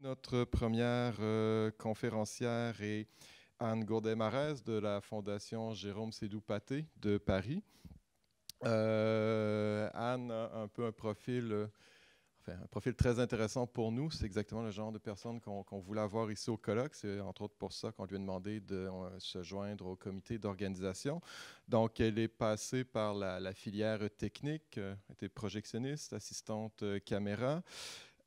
Notre première euh, conférencière est Anne gourdet de la Fondation Jérôme Sédou-Paté de Paris. Euh, Anne a un peu un profil, euh, enfin, un profil très intéressant pour nous. C'est exactement le genre de personne qu'on voulait avoir ici au colloque. C'est entre autres pour ça qu'on lui a demandé de se joindre au comité d'organisation. Donc, elle est passée par la, la filière technique, était projectionniste, assistante caméra.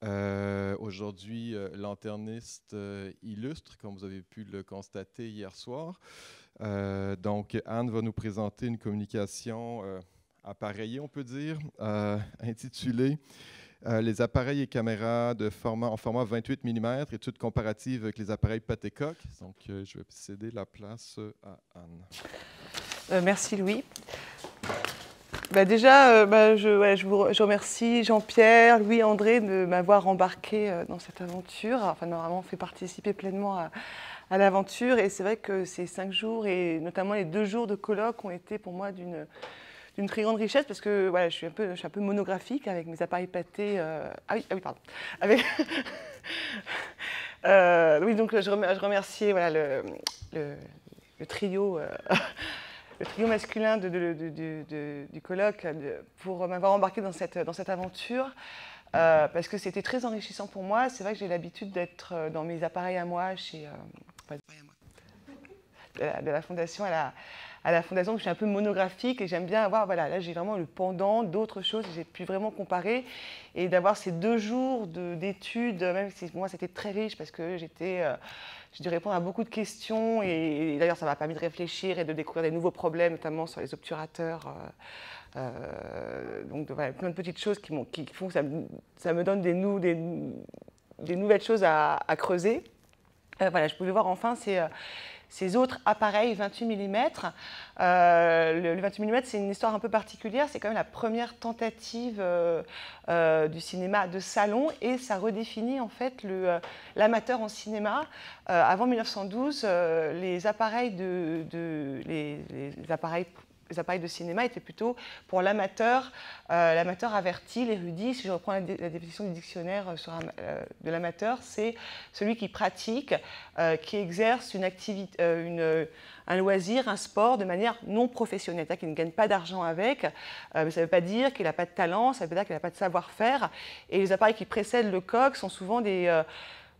Euh, aujourd'hui, euh, lanterniste euh, illustre, comme vous avez pu le constater hier soir. donc, Anne va nous présenter une communication appareillée, on peut dire, intitulée Les appareils et caméras de format, en format 28 mm, étude comparative avec les appareils PATECOC. Donc, je vais céder la place à Anne. merci, Louis. Bah, déjà, euh, bah, je, je, vous, remercie Jean-Pierre, Louis, André de m'avoir embarqué euh, dans cette aventure, enfin de vraiment fait participer pleinement à, l'aventure. Et c'est vrai que ces cinq jours, et notamment les deux jours de colloque, ont été pour moi d'une d'une très grande richesse parce que voilà, je suis un peu, je suis un peu monographique avec mes appareils pâtés. Euh, ah, ah, oui, pardon. oui, donc je remercie, le, trio le trio masculin du colloque euh, pour m'avoir embarqué dans cette, dans cette aventure. Euh, parce que c'était très enrichissant pour moi. C'est vrai que j'ai l'habitude d'être euh, dans mes appareils à moi, chez, de, la, fondation à la, à la fondation, je suis un peu monographique et j'aime bien avoir, voilà, là j'ai vraiment le pendant d'autres choses, j'ai pu vraiment comparer et d'avoir ces deux jours d'études, même si pour moi c'était très riche parce que j'étais j'ai dû répondre à beaucoup de questions et, d'ailleurs ça m'a permis de réfléchir et de découvrir des nouveaux problèmes, notamment sur les obturateurs. Euh, euh, donc voilà, plein de petites choses qui, font que ça, me donne des, des, nouvelles choses à, creuser. Euh, voilà, je pouvais voir enfin ces, ces autres appareils 28 mm. Euh, le, 28 mm, c'est une histoire un peu particulière. C'est quand même la première tentative euh, euh, du cinéma de salon et ça redéfinit en fait l'amateur en cinéma. avant 1912, les appareils de, les appareils les appareils de cinéma étaient plutôt pour l'amateur, euh, l'amateur averti, l'érudit. Si je reprends la, définition du dictionnaire euh, sur euh, de l'amateur, c'est celui qui pratique, qui exerce une activité, une, un loisir, un sport de manière non professionnelle, c'est-à-dire qu'il ne gagne pas d'argent avec, mais ça ne veut pas dire qu'il n'a pas de talent, ça veut pas dire qu'il n'a pas de savoir-faire. Et les appareils qui précèdent le coq sont souvent des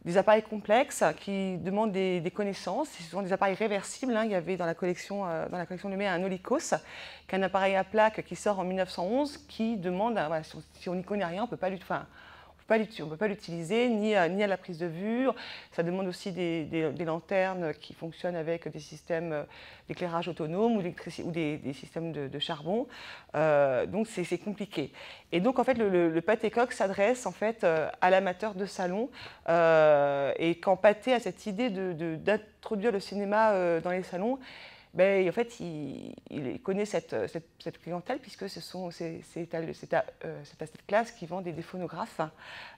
des appareils complexes qui demandent des, connaissances. Ce sont des appareils réversibles. Hein. Il y avait dans la collection, euh, dans la collection de un Olicos, qui est un appareil à plaque qui sort en 1911, qui demande, si on n'y connaît rien, on ne peut pas lui... Enfin, on ne peut pas l'utiliser ni à, ni à la prise de vue. Ça demande aussi des, des, lanternes qui fonctionnent avec des systèmes euh, d'éclairage autonome ou, des, des systèmes de, charbon. Euh, donc c'est compliqué. Et donc en fait le, le, s'adresse en fait euh, à l'amateur de salon et quand pâté a cette idée d'introduire de, d'introduire le cinéma dans les salons, ben, en fait, il, connaît cette, clientèle puisque ce sont c'est euh, cette classe qui vend des, des phonographes,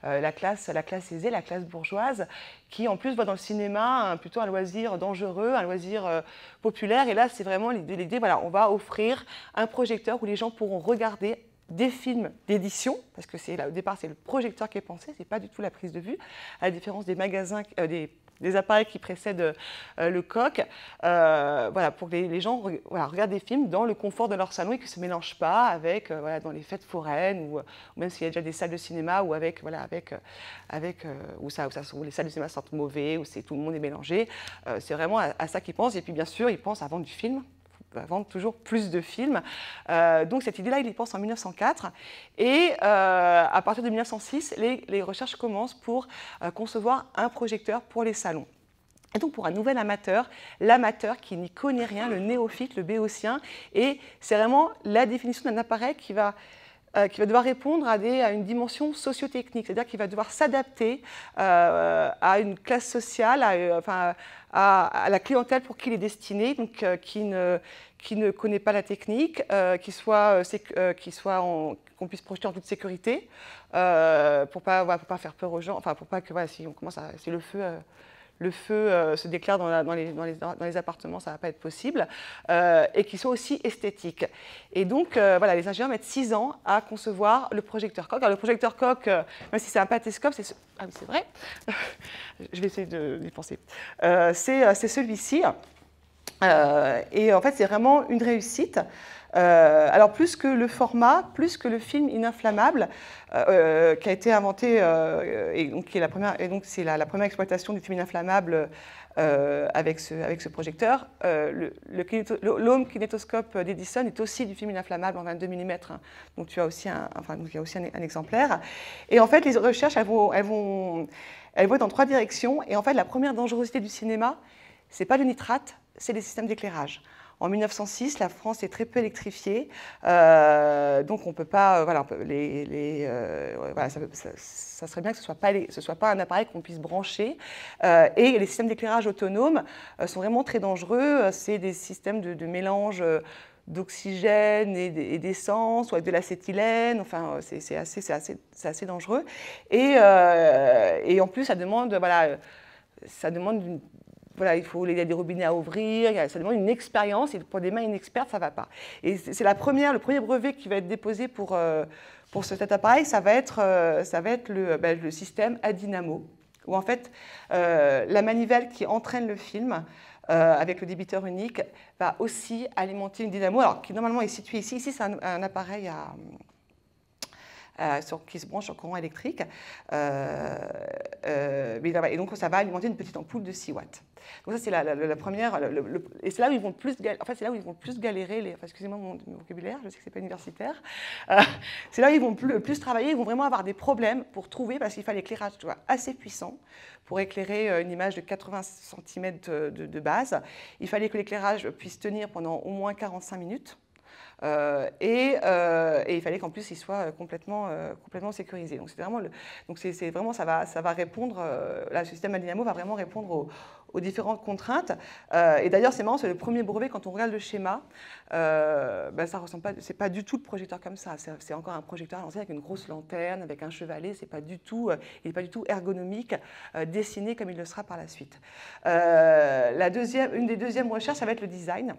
euh, la classe la classe aisée, la classe bourgeoise, qui en plus voit dans le cinéma hein, plutôt un loisir dangereux, un loisir euh, populaire. Et là, c'est vraiment l'idée, voilà, on va offrir un projecteur où les gens pourront regarder des films d'édition, parce que c'est au départ c'est le projecteur qui est pensé, c'est pas du tout la prise de vue, à la différence des magasins, euh, des des appareils qui précèdent euh, le coq, euh, voilà, pour que les, gens voilà, regardent des films dans le confort de leur salon et qu'ils ne se mélangent pas avec, euh, dans les fêtes foraines ou, même s'il y a déjà des salles de cinéma ou avec, voilà, avec, avec où, ça, ça, les salles de cinéma sont mauvais, où tout le monde est mélangé. c'est vraiment à, à ça qu'ils pensent. Et puis bien sûr, ils pensent avant du film va vendre toujours plus de films. Euh, donc cette idée-là, il y pense en 1904. Et euh, à partir de 1906, les, recherches commencent pour euh, concevoir un projecteur pour les salons. Et donc pour un nouvel amateur, l'amateur qui n'y connaît rien, le néophyte, le béotien, et c'est vraiment la définition d'un appareil qui va euh, qui va devoir répondre à, des, à une dimension technique c'est-à-dire qu'il va devoir s'adapter euh, à une classe sociale, à, euh, enfin, à, la clientèle pour qui il est destiné, donc qui, ne, qui ne connaît pas la technique, qui soit, soit qu'on puisse projeter en toute sécurité, pour pas, pas faire peur aux gens, enfin pour pas que si on commence à, si le feu le feu euh, se déclare dans, les, appartements, ça ne va pas être possible, euh, et qui soit aussi esthétique. Et donc, euh, voilà, les ingénieurs mettent six ans à concevoir le projecteur Coq. le projecteur Coq, même si c'est un pathéscope, c'est... Ah c'est vrai. Je vais essayer penser. c'est celui-ci. Euh, et en fait, c'est vraiment une réussite. Euh, alors plus que le format, plus que le film Ininflammable, euh, qui a été inventé, et donc la première, et donc c'est la, première exploitation du film Ininflammable avec, ce, avec ce projecteur. le, l'homme kinétoscope d'Edison est aussi du film Ininflammable en 22 mm, hein. donc tu as aussi un, donc il y a aussi un, exemplaire. Et en fait, les recherches, elles vont, elles vont, vont être dans trois directions. Et en fait, la première dangerosité du cinéma, c'est pas le nitrate, c'est les systèmes d'éclairage. En 1906, la France est très peu électrifiée, euh, donc on peut pas, voilà, les, ça, serait bien que ce soit pas, ce soit pas un appareil qu'on puisse brancher. Euh, et les systèmes d'éclairage autonomes euh, sont vraiment très dangereux. C'est des systèmes de, mélange d'oxygène et d'essence ou avec de l'acétylène. Enfin, c'est assez, assez, assez dangereux. Et, et, en plus, ça demande, voilà, ça demande une voilà, il, faut, il y a des robinets à ouvrir, il y a, ça demande une expérience, et pour des mains inexpertes, ça ne va pas. Et c'est la première, le premier brevet qui va être déposé pour, euh, pour cet appareil, ça va être, euh, ça va être le, euh, ben, le, système à dynamo, où en fait, la manivelle qui entraîne le film, avec le débiteur unique, va aussi alimenter une dynamo, alors qui normalement est située ici. Ici, c'est un appareil à, euh, sur, qui se branche en courant électrique. Euh, euh, et donc, ça va alimenter une petite ampoule de 6 watts. Donc ça, c'est la, première. et c'est là où ils vont plus, galérer, en fait, c'est là où ils vont plus galérer. Les, excusez-moi mon, vocabulaire, je sais que c'est pas universitaire. c'est là où ils vont plus, travailler. Ils vont vraiment avoir des problèmes pour trouver parce qu'il fallait l'éclairage assez puissant pour éclairer une image de 80 cm de base. Il fallait que l'éclairage puisse tenir pendant au moins 45 minutes. Euh, euh, et, il fallait qu'en plus il soit euh, complètement, complètement sécurisé. Donc c'est vraiment, le, donc c'est, vraiment ça va, ça va répondre. là, le système Dynamo va vraiment répondre aux, différentes contraintes. et d'ailleurs, c'est marrant, c'est le premier brevet quand on regarde le schéma, ben, ça ressemble pas, c'est pas du tout le projecteur comme ça. C'est, encore un projecteur lancé avec une grosse lanterne, avec un chevalet. C'est pas du tout, il n'est pas du tout ergonomique, dessiné comme il le sera par la suite. la deuxième, une des deuxièmes recherches, ça va être le design.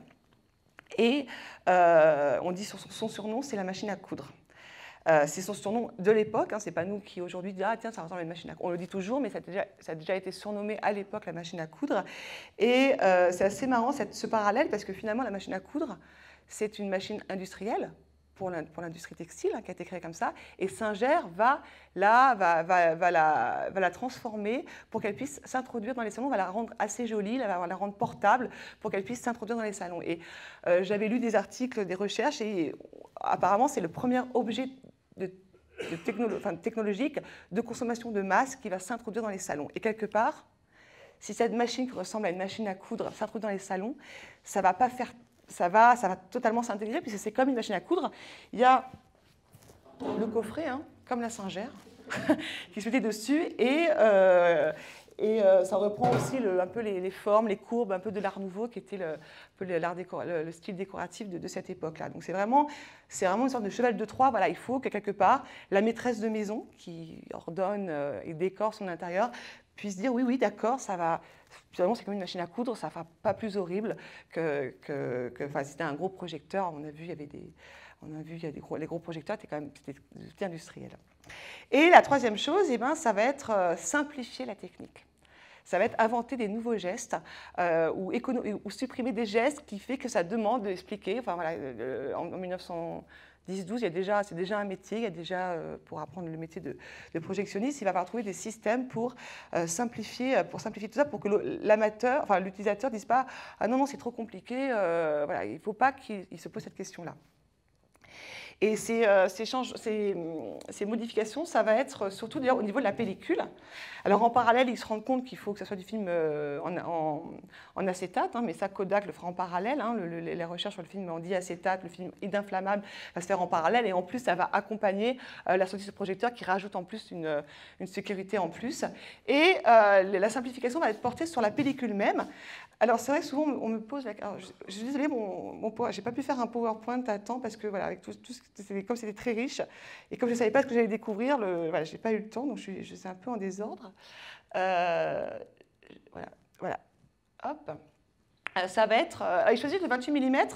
Et euh, on dit son, surnom, c'est la machine à coudre. Euh, c'est son surnom de l'époque, hein, c'est pas nous qui aujourd'hui disons Ah tiens, ça ressemble à une machine à coudre. On le dit toujours, mais ça a déjà, été surnommé à l'époque la machine à coudre. Et euh, c'est assez marrant ce parallèle parce que finalement, la machine à coudre, c'est une machine industrielle pour l'industrie textile, hein, qui a été créée comme ça. Et Singer va la, va, va, la, va la transformer pour qu'elle puisse s'introduire dans les salons, va la rendre assez jolie, va la rendre portable pour qu'elle puisse s'introduire dans les salons. Et euh, j'avais lu des articles, des recherches, et apparemment c'est le premier objet technologique de consommation de masse qui va s'introduire dans les salons. Et quelque part, si cette machine qui ressemble à une machine à coudre s'introduit dans les salons, ça ne va pas faire ça va, ça va totalement s'intégrer puisque c'est comme une machine à coudre. Il y a le coffret, hein, comme la singère, qui se mettait dessus et, euh, et euh, ça reprend aussi un peu les, formes, les courbes, un peu de l'art nouveau qui était le, l'art décor, le, style décoratif de, cette époque-là. Donc c'est vraiment, c'est vraiment une sorte de cheval de Troie. Voilà, il faut que quelque part la maîtresse de maison qui ordonne euh, et décore son intérieur puisse dire oui, oui, d'accord, ça va. vraiment c'est comme une machine à coudre, ça ne va pas plus horrible que. que, enfin, c'était un gros projecteur. On a vu, il y avait des. On a vu, il y a des gros, les gros projecteurs étaient quand même c'était industriel Et la troisième chose, et eh ben, ça va être euh, simplifier la technique ça va être inventer des nouveaux gestes euh, ou, ou, supprimer des gestes qui fait que ça demande d'expliquer. Enfin, voilà, euh, en, en 1900, 10-12, déjà, c'est déjà un métier, il y a déjà, euh, pour apprendre le métier de, projectionniste, il va falloir trouver des systèmes pour, euh, simplifier, euh, pour simplifier tout ça, pour que l'amateur, l'utilisateur ne dise pas « Ah non, non, c'est trop compliqué, il ne faut pas qu'il se pose cette question-là ». Et ces, euh, ces, ces, mm, ces, modifications, ça va être surtout d'ailleurs au niveau de la pellicule. Alors en parallèle, ils se rendent compte qu'il faut que ce soit du film euh, en, en, acétate, hein, mais ça Kodak le fera en parallèle. Hein, les recherches sur le film en diacétate, le film inflammable, va se faire en parallèle. Et en plus, ça va accompagner euh, la sortie de ce projecteur qui rajoute en plus une, une sécurité en plus. Et la simplification va être portée sur la pellicule même. Alors c'est vrai que souvent on me pose, la... je, suis désolée, mon, mon j'ai pas pu faire un PowerPoint à temps parce que voilà avec tout, tout ce comme c'était très riche, et comme je ne savais pas ce que j'allais découvrir, je n'ai pas eu le temps, donc je suis, je suis un peu en désordre. Euh, voilà, voilà, hop. Euh, ça va être, il euh, choisit le 28 mm.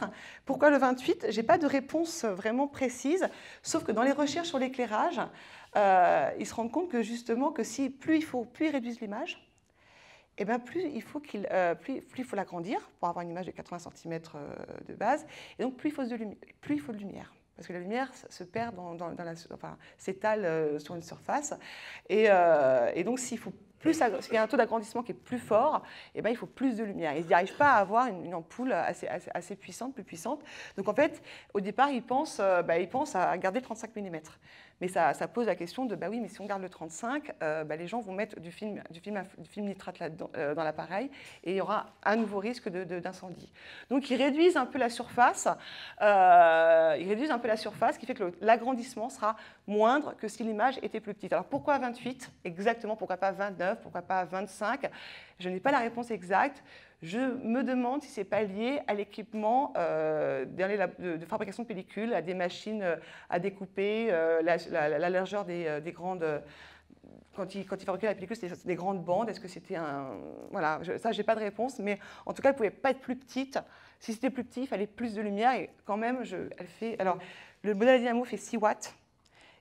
Pourquoi le 28 J'ai pas de réponse vraiment précise, sauf que dans les recherches sur l'éclairage, ils se rendent compte que justement que si plus il faut, plus ils réduisent l'image, et eh bien, plus il faut qu'il plus, plus il faut l'agrandir pour avoir une image de 80 cm de base, et donc plus de plus il faut de lumière parce que la lumière se perd dans, la, s'étale euh, sur une surface. Euh, et, donc, s'il faut plus, y a un taux d'agrandissement qui est plus fort, et eh ben il faut plus de lumière. Ils n'arrivent pas à avoir une, ampoule assez, assez, puissante, plus puissante. Donc en fait, au départ, ils pensent, euh, bah, ils pensent à garder 35 mm. Mais ça, pose la question de, bah oui, mais si on garde le 35, euh, bah, les gens vont mettre du film, nitrate euh, dans, l'appareil et il y aura un nouveau risque d'incendie. Donc ils réduisent un peu la surface, euh, ils réduisent un peu la surface, ce qui fait que l'agrandissement sera moindre que si l'image était plus petite. Alors pourquoi 28 exactement Pourquoi pas 29 Pourquoi pas 25 Je n'ai pas la réponse exacte. Je me demande si c'est pas lié à l'équipement euh, de, fabrication de pellicules, à des machines euh, à découper, euh, la, largeur des, grandes quand ils, fabriquaient la pellicule, c'était des grandes bandes. Est-ce que c'était un. Voilà, ça, je n'ai pas de réponse. Mais en tout cas, elle ne pouvait pas être plus petite. Si c'était plus petit, il fallait plus de lumière. Et quand même, elle fait. Alors, le modèle dynamo fait 6 watts.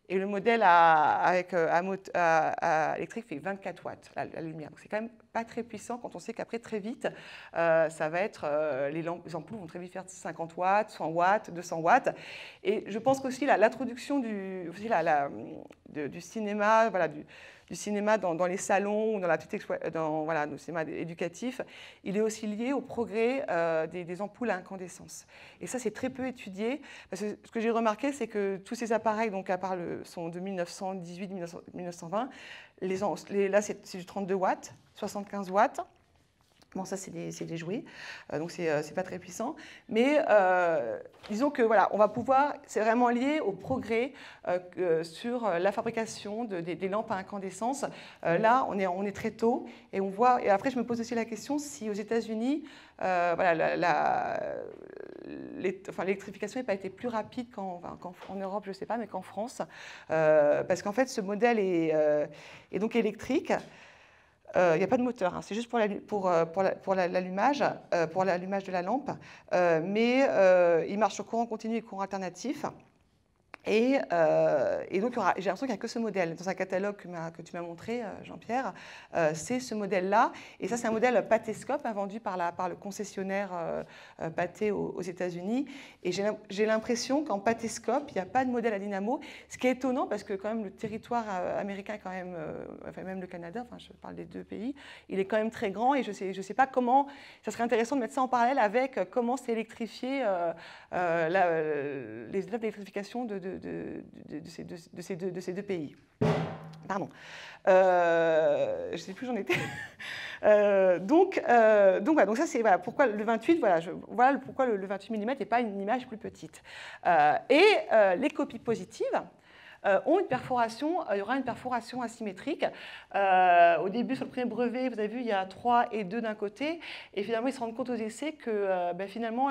Et le modèle avec, euh, électrique fait 24 watts, la, lumière. Donc c'est quand même pas très puissant quand on sait qu'après, très vite, euh, ça va être, euh, les, ampoules vont très vite faire 50 watts, 100 watts, 200 watts. Et je pense qu'aussi l'introduction du, aussi la, la, du cinéma, voilà, du, du cinéma dans, les salons ou dans la petite euh, dans voilà, le cinéma éducatif, il est aussi lié au progrès euh, des, ampoules à incandescence. Et ça, c'est très peu étudié. ce que j'ai remarqué, c'est que tous ces appareils, donc à part le, sont de 1918-1920, les, les, là, c'est du 32 watts, 75 watts. Bon, ça, c'est des, jouets, euh, donc c'est n'est euh, pas très puissant. Mais euh, disons que voilà, on va pouvoir, c'est vraiment lié au progrès sur la fabrication des, lampes à incandescence. là, on est, on est très tôt et on voit. Et après, je me pose aussi la question si aux États-Unis, voilà, l'électrification la, n'a pas été plus rapide qu'en en, Europe, je ne sais pas, mais qu'en France, parce qu'en fait, ce modèle est donc électrique il euh, n'y a pas de moteur, hein. c'est juste pour euh, l'allumage pour, euh, pour pour l'allumage de la lampe, mais il marche au courant continu et courant alternatif. Euh, et, donc, j'ai l'impression qu'il n'y a que ce modèle. Dans un catalogue que, tu m'as montré, euh, Jean-Pierre, euh, c'est ce modèle-là. Et ça, c'est un modèle Pathéscope, hein, vendu par, la, le concessionnaire Pathé aux, États-Unis. Et j'ai l'impression qu'en Pathéscope, il n'y a pas de modèle à dynamo. Ce qui est étonnant, parce que quand même, le territoire américain, quand même, enfin, même le Canada, enfin, je parle des deux pays, il est quand même très grand. Et je ne sais, je sais pas comment. Ça serait intéressant de mettre ça en parallèle avec comment s'électrifier les étapes d'électrification de, de de ces deux pays. Pardon. Euh, je ne sais plus où j'en étais. Euh, donc, euh, donc, voilà, donc ça c'est voilà, pourquoi le 28, voilà, voilà pourquoi le, le 28 mm n'est pas une image plus petite. et les copies positives, euh, ont une perforation, euh, il y aura une perforation asymétrique. Euh, au début, sur le premier brevet, vous avez vu, il y a trois et deux d'un côté. Et finalement, ils se rendent compte aux essais que ben, finalement,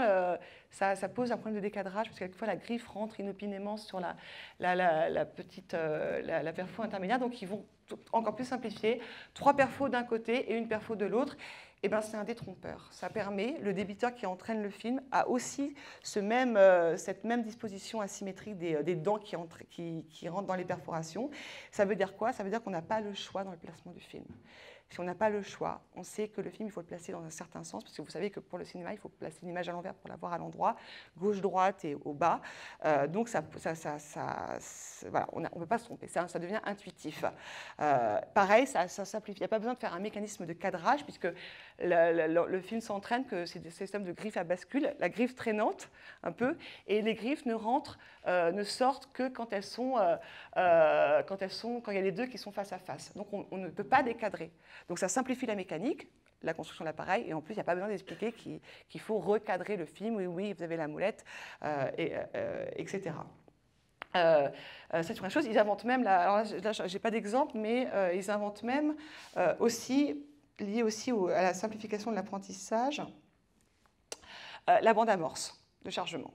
ça, pose un problème de décadrage, parce que quelquefois, la griffe rentre inopinément sur la, la, petite la, la perfo intermédiaire. Donc, ils vont encore plus simplifier. Trois perfos d'un côté et une perfo de l'autre eh ben, c'est un détrompeur. Ça permet, le débiteur qui entraîne le film a aussi ce même, euh, cette même disposition asymétrique des, euh, dents qui, qui rentrent dans les perforations. Ça veut dire quoi Ça veut dire qu'on n'a pas le choix dans le placement du film. Si on n'a pas le choix, on sait que le film, il faut le placer dans un certain sens, parce que vous savez que pour le cinéma, il faut placer l'image à l'envers pour la voir à l'endroit, gauche-droite et au bas. Euh, donc, ça, on ne peut pas se tromper, ça, devient intuitif. Euh, pareil, ça, Il n'y a pas besoin de faire un mécanisme de cadrage, puisque le, film s'entraîne que c'est un système de griffes à bascule, la griffe traînante, un peu, et les griffes ne rentrent, euh, ne sortent que quand elles sont, quand elles sont, quand il y a les deux qui sont face à face. Donc, on ne peut pas décadrer. Donc ça simplifie la mécanique, la construction de l'appareil, et en plus, il n'y a pas besoin d'expliquer qu'il faut recadrer le film, oui, oui, vous avez la moulette, etc. Euh, euh, euh, c'est une chose. Ils inventent même, la, alors là, j'ai pas d'exemple, mais ils inventent même aussi, lié aussi à la simplification de l'apprentissage, la bande amorce de chargement.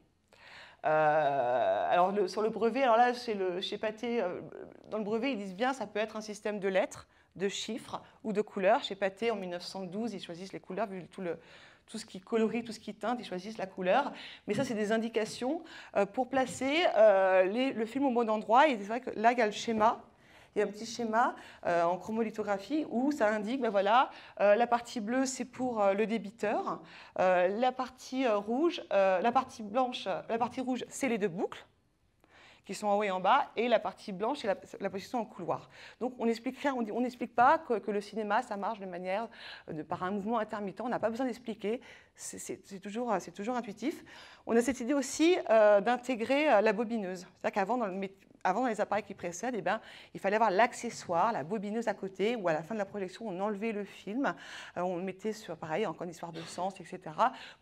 alors sur le brevet, alors là, chez, le, chez Pathé, dans le brevet, ils disent bien, ça peut être un système de lettres de chiffres ou de couleurs. Chez Pathé, en 1912, ils choisissent les couleurs, vu tout, le, tout ce qui colorie, tout ce qui teinte, ils choisissent la couleur. Mais ça, c'est des indications euh, pour placer euh, le film au bon endroit. Et c'est vrai que là, il y a le schéma il y a un petit schéma euh, en chromolithographie où ça indique, ben voilà, la partie bleue c'est pour le débiteur, la partie rouge, la partie blanche, la partie rouge c'est les deux boucles, qui sont en haut et en bas, et la partie blanche et la, position en couloir. Donc on n'explique rien, on n'explique pas que, le cinéma, ça marche de manière, euh, de, par un mouvement intermittent, on n'a pas besoin d'expliquer, c'est toujours, euh, toujours intuitif. On a cette idée aussi euh, d'intégrer la bobineuse. C'est-à-dire qu'avant, dans le métier, avant, dans les appareils qui précèdent, eh ben, il fallait avoir l'accessoire, la bobineuse à côté, ou à la fin de la projection, on enlevait le film, euh, on le mettait sur, pareil, encore une histoire de sens, etc.,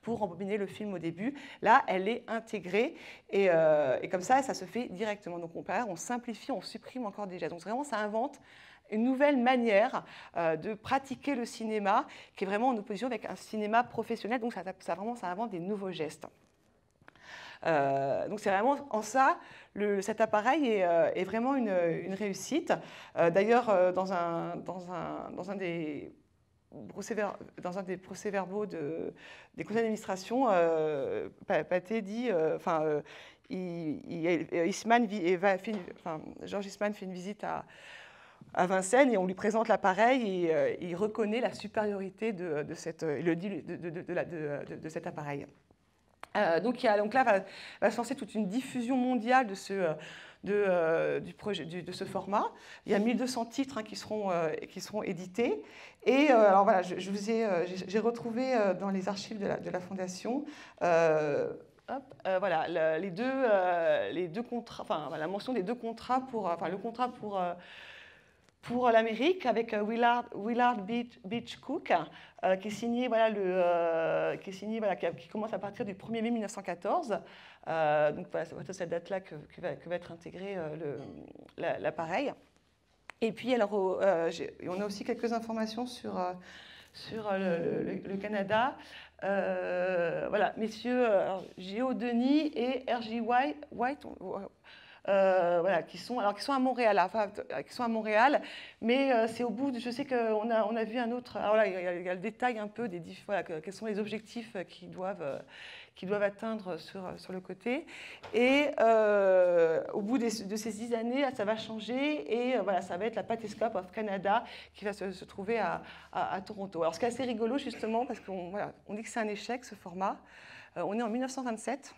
pour embobiner le film au début. Là, elle est intégrée, et, euh, comme ça, ça se fait directement. Donc, on, on simplifie, on supprime encore des Donc, vraiment, ça invente une nouvelle manière euh, de pratiquer le cinéma qui est vraiment en opposition avec un cinéma professionnel. Donc ça, ça vraiment, ça invente des nouveaux gestes. Euh, donc c'est vraiment en ça, cet appareil est, euh, vraiment une, réussite. Euh, d'ailleurs, dans un, dans, un, dans un des dans un des procès-verbaux des conseils d'administration, euh, Pathé dit, enfin, Georges Isman fait une visite à, à Vincennes et on lui présente l'appareil et il reconnaît la supériorité de, de cette, le de, de, de, cet appareil. Euh, donc, il y a, donc là, va, va, se lancer toute une diffusion mondiale de ce, euh, de, euh, du projet, du, de ce format. Il y a 1200 titres hein, qui, seront, euh, qui seront édités. Et alors voilà, je, je vous ai, j'ai retrouvé dans les archives de la, de la Fondation. Hop, voilà, les deux, les deux contrats, enfin, la mention des deux contrats pour, enfin, le contrat pour, euh, pour l'Amérique avec euh, Willard, Willard Beach, Beach Cook, euh, qui voilà, le, euh, qui, qui, commence à partir du 1er mai 1914. Euh, donc cette date-là que, va, être intégré l'appareil. Et puis alors, on a aussi quelques informations sur, sur le, Canada. voilà, messieurs Géo Denis et R.J. White euh, voilà, qui sont, alors qui sont à Montréal, euh, qui sont à Montréal, mais euh, c'est au bout. De, je sais qu'on a, on a vu un autre. Alors là, il y, a le détail un peu des voilà, quels sont les objectifs qui doivent, qui doivent atteindre sur, sur le côté. Et au bout de ces dix années, ça va changer et voilà, ça va être la Pathescope of Canada qui va se, trouver à, à, Toronto. Alors ce qui est assez rigolo justement, parce qu'on voilà, on dit que c'est un échec ce format. on est en 1927.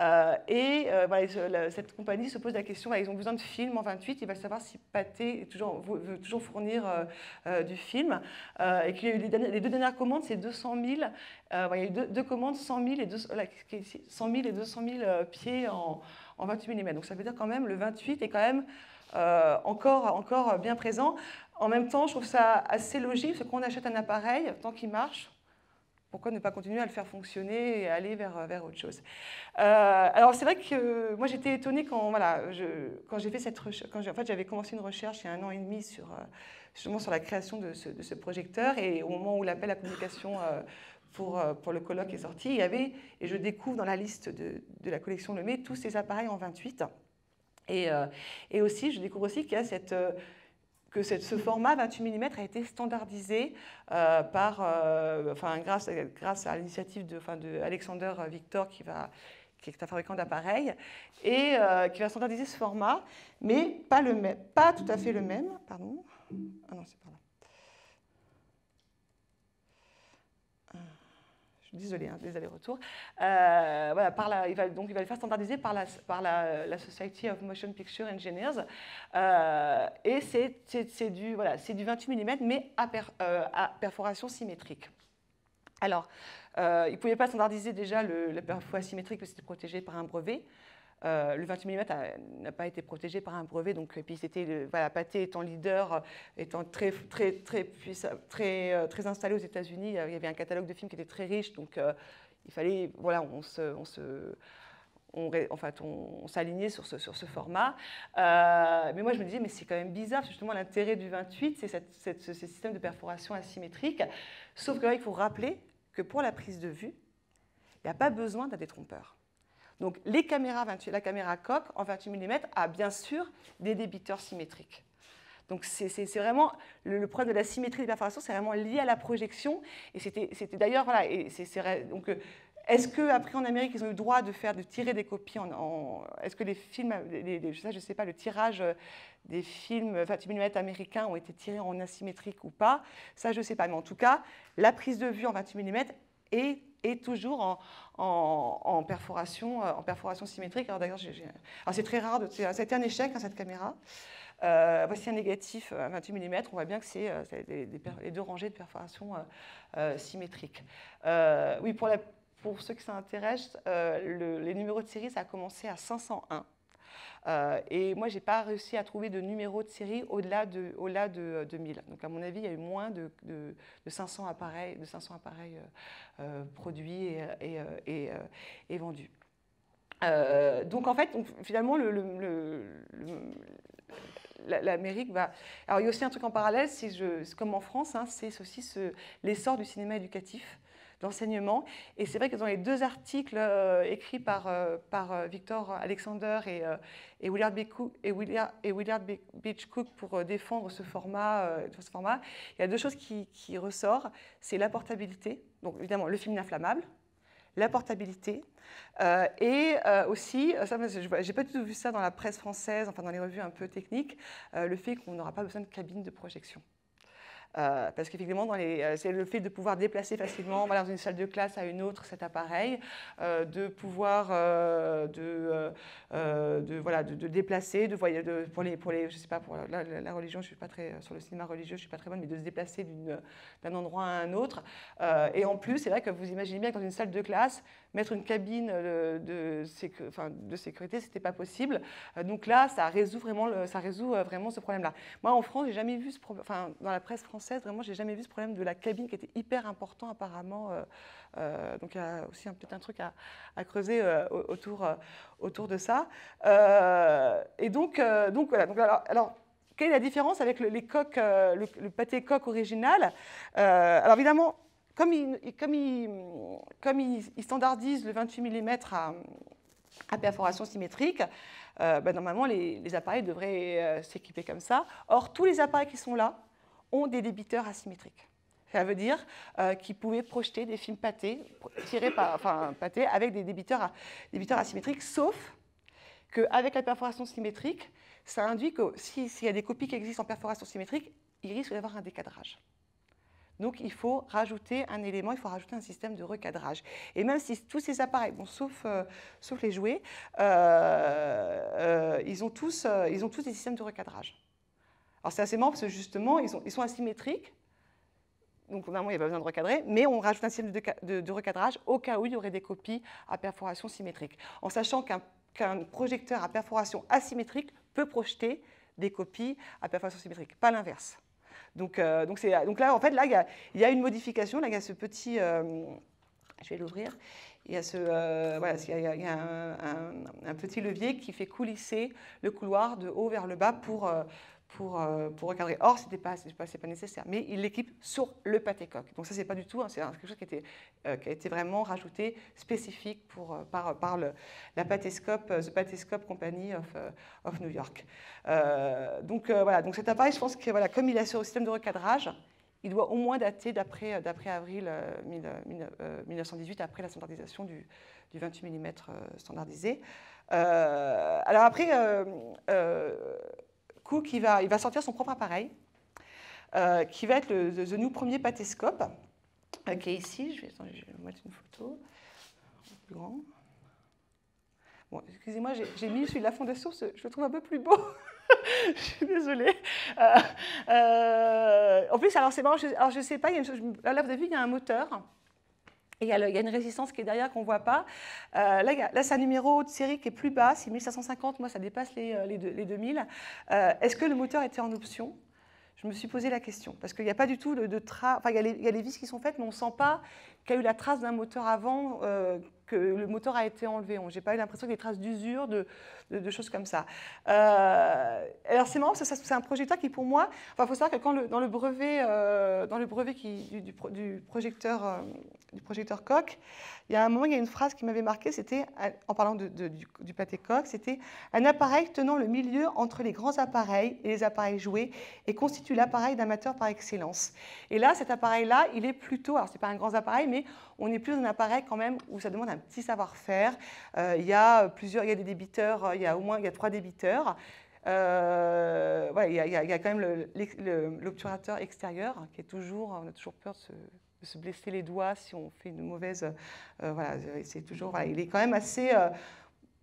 Euh, et euh, cette compagnie se pose la question, ils ont besoin de films en 28, ils veulent savoir si Pathé toujours, veut toujours fournir euh, du film. et que les, deux dernières commandes, c'est 200 000, il y a eu deux, commandes, 100 000 et, 200 000 pieds en, en 28 mm. Donc ça veut dire quand même le 28 est quand même encore, encore bien présent. En même temps, je trouve ça assez logique, parce qu'on achète un appareil, tant qu'il marche, pourquoi ne pas continuer à le faire fonctionner et aller vers, vers autre chose euh, Alors c'est vrai que moi j'étais étonnée quand voilà je, quand j'ai fait cette quand fait j'avais commencé une recherche il y a un an et demi sur euh, justement sur la création de ce, projecteur et au moment où l'appel à communication euh, pour, pour le colloque est sorti, il y avait et je découvre dans la liste de, de la collection Lemay tous ces appareils en 28 et, et aussi je découvre aussi qu'il y a cette que ce format 28 mm a été standardisé euh, par, euh, enfin, grâce, grâce à l'initiative de, de Alexander euh, Victor qui, va, qui est un fabricant d'appareils et qui va standardiser ce format, mais pas, le pas tout à fait le même. Pardon. Ah non, c'est pas là. je suis désolée, hein, des allers-retours. Euh, voilà, il va, donc il va le faire standardiser par la, Society of Motion Picture Engineers. Euh, et c'est du, du 28 mm, mais euh, à, perforation symétrique. Alors, il ne pouvait pas standardiser déjà le, la perforation symétrique, parce que c'était protégé par un brevet. Euh, le 28 mm n'a pas été protégé par un brevet, donc euh, puis c'était voilà, Pathé étant leader, euh, étant très très très très très installé aux États-Unis, il y avait un catalogue de films qui était très riche, donc il fallait voilà, on on se on, s'alignait sur ce, sur ce format. mais moi, je me disais, mais c'est quand même bizarre, justement, l'intérêt du 28, c'est ce, système de perforation asymétrique. Sauf qu'il faut rappeler que pour la prise de vue, il n'y a pas besoin d'un détrompeur. Donc les caméras 28, la caméra coque en 28 mm a bien sûr des débiteurs symétriques. Donc c'est vraiment le, problème de la symétrie des perforations, c'est vraiment lié à la projection. Et c'était d'ailleurs voilà, et est, donc euh, est-ce que après en Amérique ils ont eu le droit de faire de tirer des copies en, Est-ce que les films, les, je, sais, pas, le tirage des films 28 mm américains ont été tirés en asymétrique ou pas Ça je ne sais pas, mais en tout cas la prise de vue en 28 mm et, toujours en, perforation, euh, en perforation symétrique. Alors d'ailleurs, c'est très rare, de, ça a été un échec hein, cette caméra. Euh, voici un négatif à 28 mm, on voit bien que c'est euh, les deux rangées de perforation symétrique. symétriques. oui, pour, la, pour, ceux qui s'intéressent, les numéros de série, ça a commencé à 501. Euh, et moi, je n'ai pas réussi à trouver de numéro de série au-delà de, au de, euh, Donc, à mon avis, il y a eu moins de, de, 500 appareils, de 500 appareils euh, produits et, et, et, vendus. donc en fait, finalement, l'Amérique va... Alors il y a aussi un truc en parallèle, je comme en France, hein, c'est aussi l'essor du cinéma éducatif d'enseignement. Et c'est vrai que dans les deux articles euh, écrits par, euh, par euh, Victor Alexander et, Willard, et Willard, et Willard Beach Cook pour défendre ce format, ce format, il y a deux choses qui, qui ressortent. C'est la portabilité, donc évidemment le film inflammable, la portabilité et aussi, ça, j'ai pas du tout vu ça dans la presse française, enfin dans les revues un peu techniques, le fait qu'on n'aura pas besoin de cabine de projection. Euh, parce qu'effectivement, euh, c'est le fait de pouvoir déplacer facilement dans une salle de classe à une autre cet appareil, euh, de pouvoir de, de, voilà, de, déplacer, de voyager, pour, les, pour les, je sais pas, pour la, religion, je suis pas très, sur le cinéma religieux, je suis pas très bonne, mais de se déplacer d'un endroit à un autre. et en plus, c'est vrai que vous imaginez bien que dans une salle de classe, mettre une cabine de, sécu, enfin, de sécurité, c'était pas possible. donc là, ça résout vraiment, ça résout vraiment ce problème-là. Moi, en France, j'ai jamais vu ce problème, enfin, dans la presse française, française, vraiment, j'ai jamais vu ce problème de la cabine qui était hyper important apparemment. Euh, euh, donc, il y a aussi peut-être un truc à, creuser euh, autour, autour de ça. et donc, donc voilà. Donc, alors, quelle est la différence avec le, les coques, le, pâté coque original Alors évidemment, comme ils comme il, comme standardisent le 28 mm à, à perforation symétrique, bah, normalement les, appareils devraient s'équiper comme ça. Or, tous les appareils qui sont là, ont des débiteurs asymétriques. Ça veut dire euh, qu'ils pouvaient projeter des films pâtés, tirés par, enfin, pâtés avec des débiteurs, à, débiteurs asymétriques, sauf qu'avec la perforation symétrique, ça induit que s'il y a des copies qui existent en perforation symétrique, il risque d'avoir un décadrage. Donc il faut rajouter un élément, il faut rajouter un système de recadrage. Et même si tous ces appareils, bon, sauf, euh, sauf les jouets, euh, ils, ont tous, ils ont tous des systèmes de recadrage. Alors c'est assez marrant parce que justement, ils sont, ils sont asymétriques, donc normalement il n'y a pas besoin de recadrer, mais on rajoute un système de, recadrage au cas où il y aurait des copies à perforation symétrique, en sachant qu'un projecteur à perforation asymétrique peut projeter des copies à perforation symétrique, pas l'inverse. Donc, euh, donc, donc, là, en fait, là, il y, a une modification, là, il y a ce petit... Euh, je vais l'ouvrir. Il y a, ce, euh, voilà, y a, un, petit levier qui fait coulisser le couloir de haut vers le bas pour, pour, euh, pour recadrer. Or, ce n'était pas, pas, nécessaire. Mais il l'équipe sur le pâté Donc ça, c'est pas du tout, c'est quelque chose qui a, été, euh, qui a été vraiment rajouté spécifique pour, euh, par, par la pâtescope The Pathescope Company of, New York. donc voilà, donc cet appareil, je pense que voilà, comme il sur le système de recadrage, il doit au moins dater d'après avril 1918, après la standardisation du, du 28 mm standardisé. alors après, qui il va, il va sortir son propre appareil, euh, qui va être le, the, new premier Pathescope, qui est ici. Je vais, mettre une photo Bon, excusez-moi, j'ai mis celui de la Fondation, je le trouve un peu plus beau. je suis désolée. Euh, euh, en plus, alors c'est marrant, je, ne sais pas, il y a là, vous avez vu, il y a un moteur il y, a une résistance qui est derrière qu'on ne voit pas. Euh, là, c'est un numéro de série qui est plus bas, c'est 1550. moi ça dépasse les, euh, les, 2000. Euh, est-ce que le moteur était en option Je me suis posé la question, parce qu'il n'y a pas du tout de, de Enfin, il y, a les, vis qui sont faites, mais on ne sent pas qui a eu la trace d'un moteur avant euh, que le moteur a été enlevé. n'ai pas eu l'impression qu'il y ait des traces d'usure, de, choses comme ça. Euh, alors c'est marrant, c'est un projecteur qui pour moi, Il faut savoir que quand dans le brevet, euh, dans le brevet qui, du, du, projecteur, Coq, du projecteur Coq, il y a un moment il y a une phrase qui m'avait marqué, c'était en parlant de, du, du pâté coq, c'était un appareil tenant le milieu entre les grands appareils et les appareils joués et constitue l'appareil d'amateur par excellence. Et là cet appareil là, il est plutôt, alors c'est pas un grand appareil, mais on est plus un appareil quand même où ça demande un petit savoir-faire. Euh, il y a plusieurs, il y a des débiteurs, il y a au moins il trois débiteurs. Euh, il, y a, quand même l'obturateur extérieur qui est toujours, on a toujours peur de se, blesser les doigts si on fait une mauvaise. Euh, c'est toujours, il est quand même assez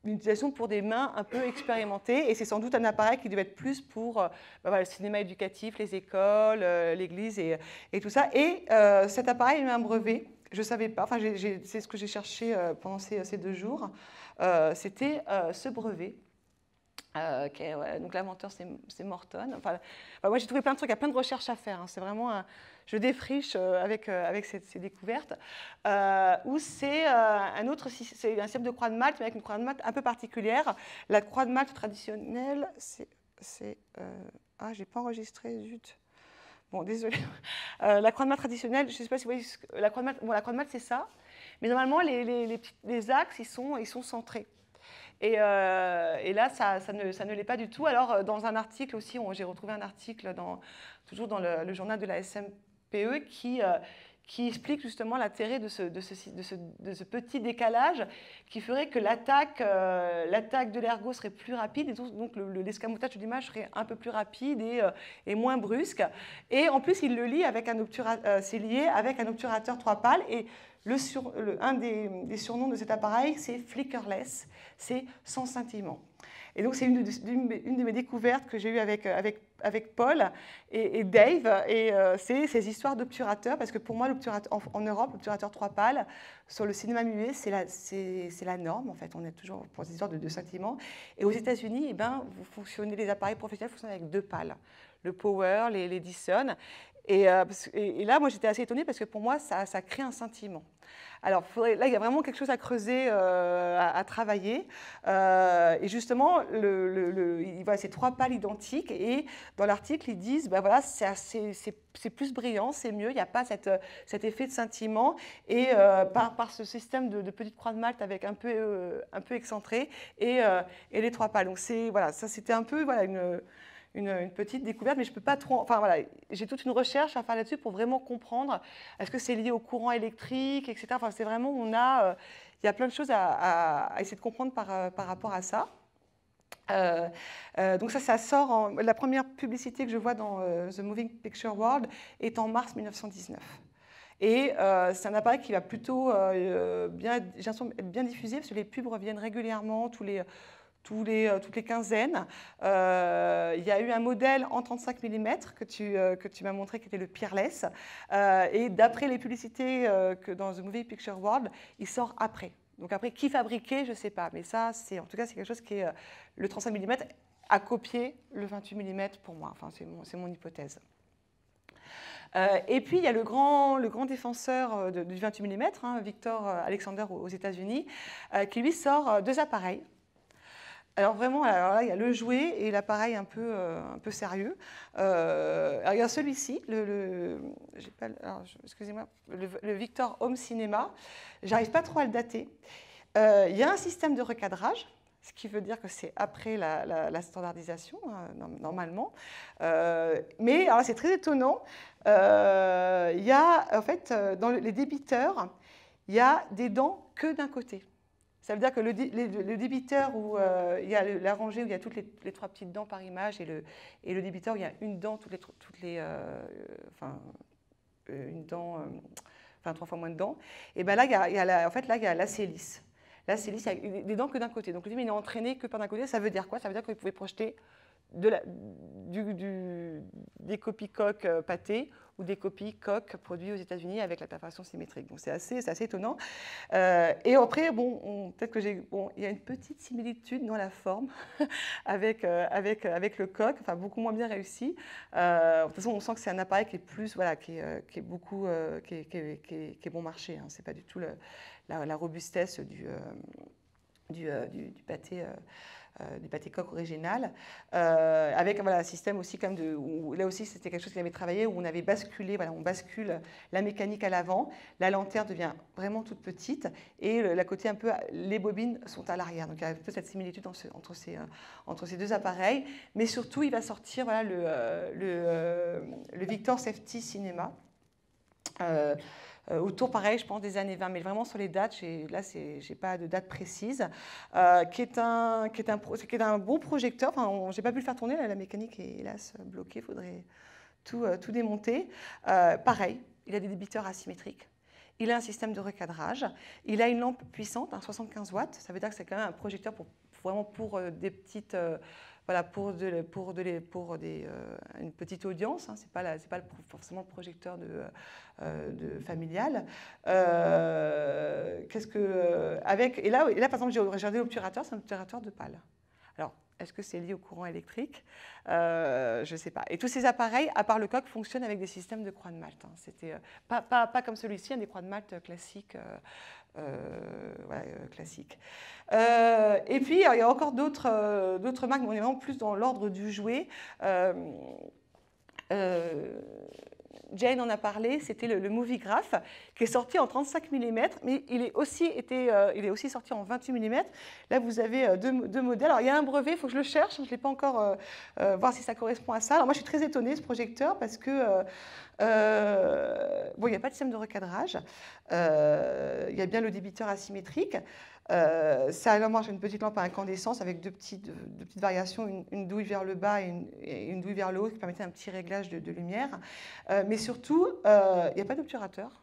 une utilisation pour des mains un peu expérimentées. Et c'est sans doute un appareil qui devait être plus pour bah, le cinéma éducatif, les écoles, l'église et, tout ça. Et cet appareil il a un brevet je savais pas, enfin, c'est ce que j'ai cherché euh, pendant ces, deux jours, euh, c'était euh, ce brevet. donc l'inventeur, c'est Morton. Enfin, moi, j'ai trouvé plein de trucs, il y a plein de recherches à faire. Hein. C'est vraiment, je défriche avec, avec ces, découvertes. Ou c'est un autre, c'est un système de croix de Malte, mais avec une croix de Malte un peu particulière. La croix de Malte traditionnelle, c'est, ah, j'ai pas enregistré, zut. Bon, désolé. Euh, la croix de mat traditionnelle, je ne sais pas si vous voyez, la croix de mat, bon, la croix de c'est ça. Mais normalement, les, axes, ils sont, ils sont centrés. Et, euh, là, ça, ne, ça ne l'est pas du tout. Alors, euh, dans un article aussi, j'ai retrouvé un article dans, toujours dans le, journal de la SMPE, qui, qui explique justement l'intérêt de, de, ce, petit décalage qui ferait que l'attaque euh, de l'ergo serait plus rapide et donc l'escamotage le, de serait un peu plus rapide euh, et, moins brusque. Et en plus, il le lit, avec un euh, c'est lié avec un obturateur trois pales et un des, des surnoms de cet appareil, c'est flickerless, c'est sans scintillement. Et donc, c'est une, une, de mes découvertes que j'ai eues avec, euh, avec, avec Paul et, Dave. Et euh, c'est ces histoires d'obturateurs, parce que pour moi, en, en Europe, l'obturateur trois pales, sur le cinéma muet, c'est la, c'est, la norme, en fait. On est toujours pour ces histoires de, deux sentiments. Et aux États-Unis, eh ben, vous fonctionnez, les appareils professionnels fonctionnent avec deux pales le power, les, Edison. Euh, et, là, moi, j'étais assez étonnée parce que pour moi, ça, crée un sentiment. Alors là, il y a vraiment quelque chose à creuser, euh, à, travailler. Euh, et justement, le, il ces trois pales identiques. Et dans l'article, ils disent, ben voilà, c'est plus brillant, c'est mieux. Il n'y a pas cette, cet effet de sentiment. Et par, par, ce système de, de, petite croix de Malte avec un peu, un peu excentré et, les trois pales. Donc voilà, ça c'était un peu voilà une une, petite découverte, mais je peux pas trop. Enfin voilà, j'ai toute une recherche à faire là-dessus pour vraiment comprendre. Est-ce que c'est lié au courant électrique, etc. Enfin, c'est vraiment, on a, euh, il y a plein de choses à, essayer de comprendre par, euh, par rapport à ça. Euh, donc ça, ça sort. la première publicité que je vois dans The Moving Picture World est en mars 1919. Et c'est un appareil qui va plutôt bien, bien diffusé, parce que les pubs reviennent régulièrement tous les les, euh, toutes les quinzaines. Euh, il y a eu un modèle en 35 mm que tu, euh, que tu m'as montré qui était le Peerless. et d'après les publicités que dans The Movie Picture World, il sort après. Donc après, qui fabriquait, je ne sais pas. Mais ça, c'est en tout cas, c'est quelque chose qui est... le 35 mm a copié le 28 mm pour moi. Enfin, c'est mon, mon hypothèse. et puis, il y a le grand, le grand défenseur du 28 mm, hein, Victor Alexander aux États-Unis, qui lui sort deux appareils alors vraiment, alors là, il y a le jouet et l'appareil un peu, euh, un peu sérieux. Euh, il y a celui-ci, le, excusez-moi, le, Victor Home Cinema. J'arrive pas trop à le dater. Euh, il y a un système de recadrage, ce qui veut dire que c'est après la, standardisation, hein, normalement. mais alors c'est très étonnant. il y a, en fait, dans les débiteurs, il y a des dents que d'un côté. Ça veut dire que le, débiteur où euh, il y a la rangée où il y a toutes les, trois petites dents par image et le, et le, débiteur où il y a une dent, toutes les, toutes les euh, enfin, euh, une dent, enfin trois fois moins de dents, et ben là, il y a, il y la, en fait, là, il y a c'est il y a des dents que d'un côté. Donc le film, il n'est entraîné que par d'un côté. Ça veut dire quoi Ça veut dire que pouvait projeter des copies coques euh, pâtées ou des copies coques produites aux États-Unis avec la perforation symétrique. Donc c'est assez, assez étonnant. Euh, et après, bon, peut-être que j'ai, bon, il y a une petite similitude dans la forme avec, euh, avec, avec le coq, enfin beaucoup moins bien réussi. de toute façon, on sent que c'est un appareil qui est plus, voilà, qui est, beaucoup, qui est, bon marché. Hein. C'est pas du tout la, robustesse du, du, du, du pâté euh, des du originales, euh, avec voilà, un système aussi comme de, là aussi c'était quelque chose qu'il avait travaillé, où on avait basculé, voilà, on bascule la mécanique à l'avant, la lanterne devient vraiment toute petite et la côté un peu, les bobines sont à l'arrière, donc il y a un peu cette similitude entre, ces, euh, entre ces deux appareils, mais surtout il va sortir voilà, le, le, le Victor Safety Cinema. Euh, autour, pareil, je pense, des années 20, mais vraiment sur les dates, là, je n'ai pas de date précise, euh, qui, est un, qui, est un, bon projecteur. Enfin, je n'ai pas pu le faire tourner, là, la mécanique est hélas bloquée, il faudrait tout, euh, démonter. pareil, il a des débiteurs asymétriques. Il a un système de recadrage. Il a une lampe puissante, un hein, 75 watts. Ça veut dire que c'est quand même un projecteur pour, vraiment pour des petites voilà, pour, de, pour, de, pour des, euh, une petite audience. Hein, ce n'est pas, pas forcément le projecteur de, euh, familial. Euh, qu'est-ce que. avec, et, là, et là, par exemple, j'ai regardé l'obturateur, c'est un obturateur de pâle. Alors, est-ce que c'est lié au courant électrique Je ne sais pas. Et tous ces appareils, à part le coq, fonctionnent avec des systèmes de croix de Malte. Hein. C'était pas, pas, pas, comme celui-ci, un hein, des croix de Malte classiques euh, euh, classique. Euh, et puis, il y a encore d'autres, d'autres marques, mais vraiment plus dans l'ordre du jouet. Jane en a parlé, c'était le, le, Movie qui est sorti en 35 mm, mais euh, il est aussi, sorti en 28 mm. Là, vous avez euh, deux, modèles. Alors, il y a un brevet, il faut que je le cherche, je ne l'ai pas encore, euh, voir si ça correspond à ça. moi, je suis très étonnée, ce projecteur, parce que... il n'y a pas de système de recadrage, il y a bien le débiteur asymétrique. Euh, ça, alors moi, j'ai une petite lampe à incandescence avec deux petites, variations, une, douille vers le bas et une, douille vers le haut, qui permettait un petit réglage de, lumière. Euh, mais surtout, euh, il n'y a pas d'obturateur.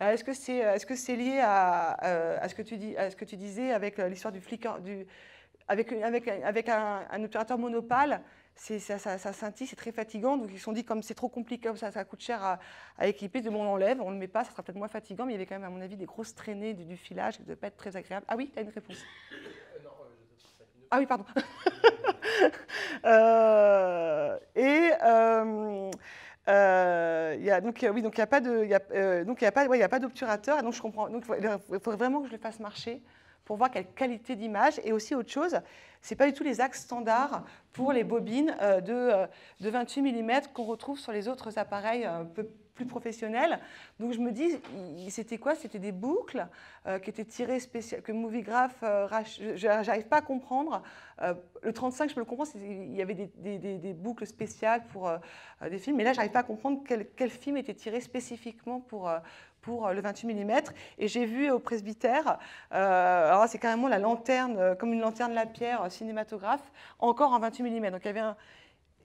Est-ce que c'est lié à, ce que tu ce que tu disais avec l'histoire du flicker, avec, un, un obturateur monopale ça, ça, ça scintille, c'est très fatigant. Donc ils se sont dit, comme c'est trop compliqué, ça, ça coûte cher à, équiper, on l'enlève, on ne le met pas, ça sera peut-être moins fatigant, mais il y avait quand même, à mon avis, des grosses traînées du, filage qui ne devaient pas être très agréables. Ah oui, tu as une réponse Ah oui, pardon. Euh, et. Euh, euh, donc oui, donc il n'y a pas de, donc il a pas, ouais, y a pas d'obturateur, ah, donc je comprends, donc il faudrait vraiment que je le fasse marcher pour voir quelle qualité d'image. Et aussi autre chose, ce n'est pas du tout les axes standards pour les bobines euh, de, 28 euh, mm qu'on retrouve sur les autres appareils un euh, plus professionnel. Donc je me dis, c'était quoi C'était des boucles euh, qui étaient tirées spéciales, que Moviegraph, euh, j'arrive pas à comprendre. Euh, le 35, je peux le comprendre, il y avait des, boucles spéciales pour des films, mais là, j'arrive pas à comprendre quel, film était tiré spécifiquement pour pour le 28 mm. Et j'ai vu au presbytère, alors c'est carrément la lanterne, comme une lanterne la pierre cinématographe, encore en 28 mm. Donc il y avait un,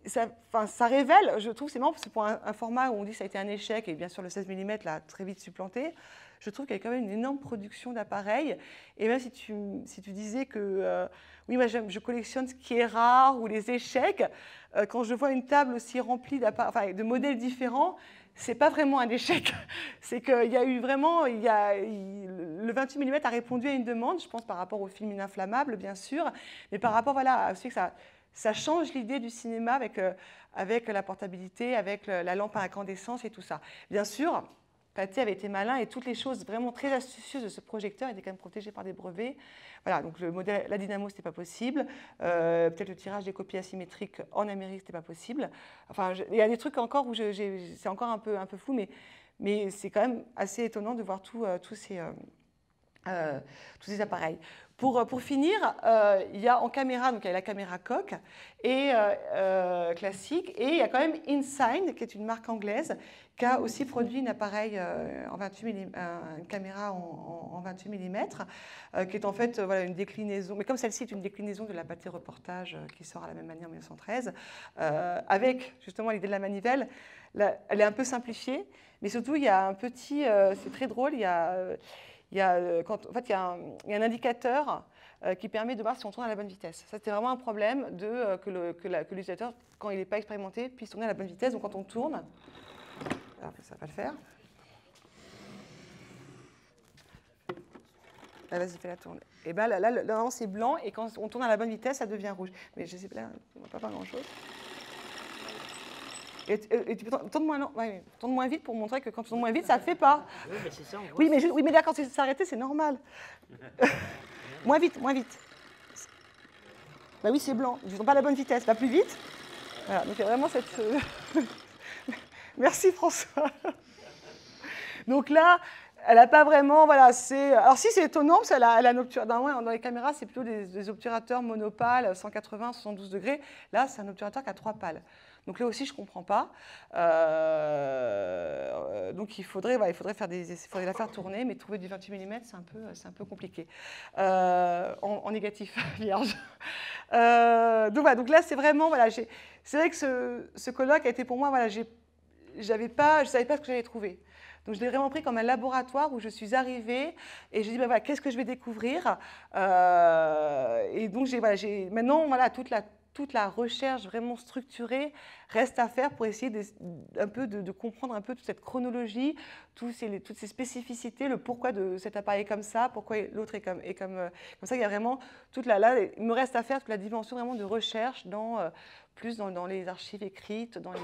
ça, ça révèle, je trouve, c'est marrant, parce que pour un, format où on dit que ça a été un échec, et bien sûr le 16 mm l'a très vite supplanté, je trouve qu'il y a quand même une énorme production d'appareils. Et même si tu, si tu disais que, euh, oui, moi je collectionne ce qui est rare ou les échecs, euh, quand je vois une table aussi remplie de modèles différents, c'est pas vraiment un échec. C'est qu'il y a eu vraiment, le 28 mm a répondu à une demande, je pense par rapport au film Ininflammable, bien sûr, mais par rapport voilà, à ce que ça ça change l'idée du cinéma avec, euh, avec la portabilité, avec la lampe à incandescence et tout ça. Bien sûr, Pathé avait été malin et toutes les choses vraiment très astucieuses de ce projecteur étaient quand même protégées par des brevets. Voilà, donc le modèle, la dynamo, c'était pas possible. Euh, peut-être le tirage des copies asymétriques en Amérique, c'était pas possible. Enfin, il y a des trucs encore où c'est encore un peu, un peu fou, mais, mais c'est quand même assez étonnant de voir tout, euh, tous ces euh, tous ces appareils. Pour, euh, pour finir, euh, il y a en caméra, donc il y a la caméra coq et, classique, et il y a quand même InSign, qui est une marque anglaise, qui a aussi produit un appareil en 28 mm, une caméra en, 28 mm, qui est en fait voilà, une déclinaison, mais comme celle-ci est une déclinaison de la pâté reportage qui sort à la même manière en 1913, avec justement l'idée de la manivelle, elle est un peu simplifiée, mais surtout il y a un petit, c'est très drôle, il y a il y a, euh, en fait, il y a un, indicateur euh, qui permet de voir si on tourne à la bonne vitesse. Ça, c'était vraiment un problème de, euh, que l'utilisateur, quand il n'est pas expérimenté, puisse tourner à la bonne vitesse. Donc, quand on tourne, ça va le faire. Là, ah, vas-y, fais-la tourner. Et ben, là, là, c'est blanc, et quand on tourne à la bonne vitesse, ça devient rouge. Mais je sais pas, on ne voit pas grand-chose. Et, tu peux moins, moins vite pour montrer que quand tu tournes moins vite, ça ne fait pas. Oui, mais c'est ça. oui, mais, oui, mais là, quand c'est arrêté, c'est normal. moins vite, moins vite. Bah oui, c'est blanc. Ils n'ont pas la bonne vitesse. pas plus vite. Voilà, donc vraiment cette. Euh, Merci François. donc là, elle n'a pas vraiment, voilà, c'est... Alors si c'est étonnant, parce qu'elle a, elle ben dans les caméras, c'est plutôt des, des obturateurs monopales, 180, 72 degrés. Là, c'est un obturateur qui a trois pales. Donc là aussi, je ne comprends pas. Euh, donc il faudrait, bah, il faudrait, faire des, il faudrait la faire tourner, mais trouver du 28 mm, c'est un peu, c'est un peu compliqué. Euh, en, négatif, vierge. Euh, donc donc là, c'est vraiment, voilà, c'est vrai que ce, colloque a été pour moi, voilà, j'avais pas, je savais pas ce que j'allais trouver. Donc je l'ai vraiment pris comme un laboratoire où je suis arrivée et j'ai dit, ben voilà, qu'est-ce que je vais découvrir Et donc j'ai, voilà, maintenant, voilà, toute la toute la recherche vraiment structurée reste à faire pour essayer de, un peu de, comprendre un peu toute cette chronologie, toutes ces, toutes ces spécificités, le pourquoi de cet appareil comme ça, pourquoi l'autre est comme, comme, euh, comme ça. Il y a vraiment toute la, il me reste à faire toute la dimension vraiment de recherche dans euh, plus dans, les archives écrites, dans les